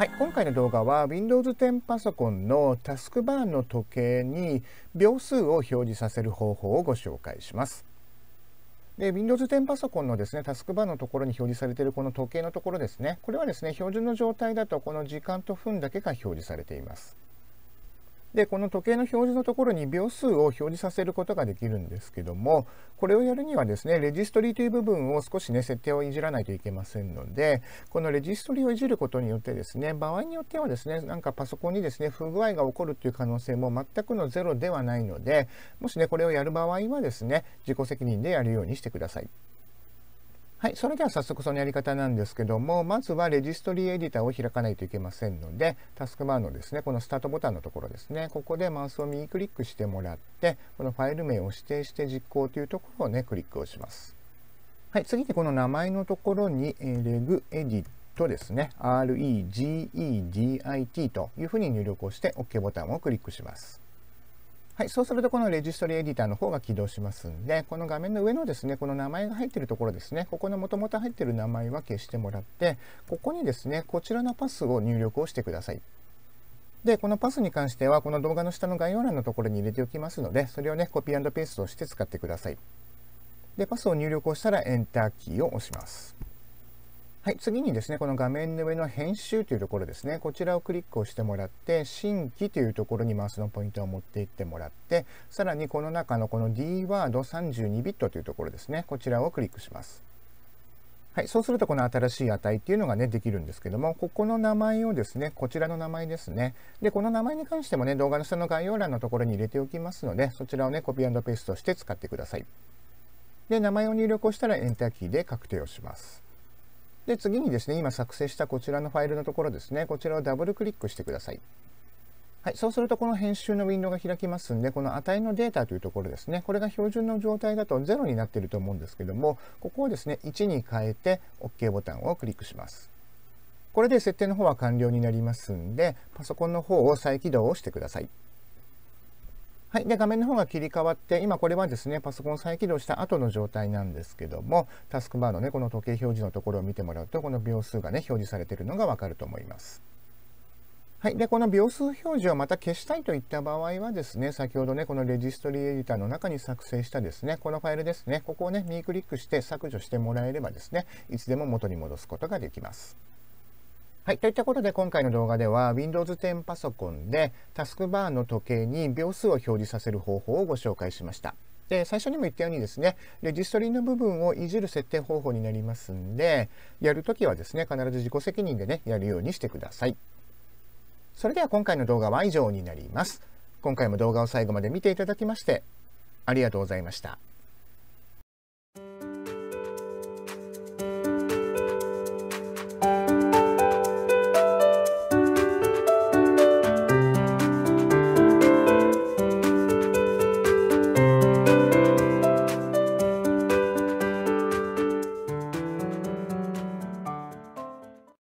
はい、今回の動画は Windows 10パソコンのタスクバーの時計に秒数を表示させる方法をご紹介します。で Windows 10パソコンのですねタスクバーのところに表示されているこの時計のところですねこれはですね標準の状態だとこの時間と分だけが表示されています。でこの時計の表示のところに秒数を表示させることができるんですけどもこれをやるにはですねレジストリーという部分を少しね設定をいじらないといけませんのでこのレジストリをいじることによってですね場合によってはですねなんかパソコンにですね不具合が起こるという可能性も全くのゼロではないのでもしねこれをやる場合はですね自己責任でやるようにしてください。はい、それでは早速そのやり方なんですけども、まずはレジストリーエディターを開かないといけませんので、タスクバーのですね、このスタートボタンのところですね、ここでマウスを右クリックしてもらって、このファイル名を指定して実行というところをね、クリックをします。はい、次にこの名前のところに、えー、レグエディトですね、regedit というふうに入力をして OK ボタンをクリックします。はい、そうするとこのレジストリエディターの方が起動しますんで、この画面の上のですね、この名前が入っているところですね、ここのもともと入っている名前は消してもらって、ここにですね、こちらのパスを入力をしてください。で、このパスに関しては、この動画の下の概要欄のところに入れておきますので、それをね、コピーペーストして使ってください。で、パスを入力をしたら、エンターキーを押します。はい、次にですね、この画面の上の編集というところですね、こちらをクリックをしてもらって、新規というところにマウスのポイントを持っていってもらって、さらにこの中のこの D ワード32ビットというところですね、こちらをクリックします。はい、そうするとこの新しい値っていうのがね、できるんですけども、ここの名前をですね、こちらの名前ですね。で、この名前に関してもね、動画の下の概要欄のところに入れておきますので、そちらをね、コピーペーストして使ってください。で、名前を入力をしたら Enter キーで確定をします。で、次にですね、今作成したこちらのファイルのところですね、こちらをダブルクリックしてください。はい、そうするとこの編集のウィンドウが開きますんで、この値のデータというところですね、これが標準の状態だと0になっていると思うんですけども、ここをですね、1に変えて OK ボタンをクリックします。これで設定の方は完了になりますんで、パソコンの方を再起動をしてください。はい。で、画面の方が切り替わって、今これはですね、パソコン再起動した後の状態なんですけども、タスクバーのね、この時計表示のところを見てもらうと、この秒数がね、表示されているのがわかると思います。はい、でこの秒数表示をまた消したいといった場合はですね先ほどねこのレジストリエディターの中に作成したですねこのファイルですねここをね右クリックして削除してもらえればですねいつでも元に戻すことができます。はい。といったことで今回の動画では Windows 10パソコンでタスクバーの時計に秒数を表示させる方法をご紹介しました。で、最初にも言ったようにですね、レジストリの部分をいじる設定方法になりますんで、やるときはですね、必ず自己責任でね、やるようにしてください。それでは今回の動画は以上になります。今回も動画を最後まで見ていただきまして、ありがとうございました。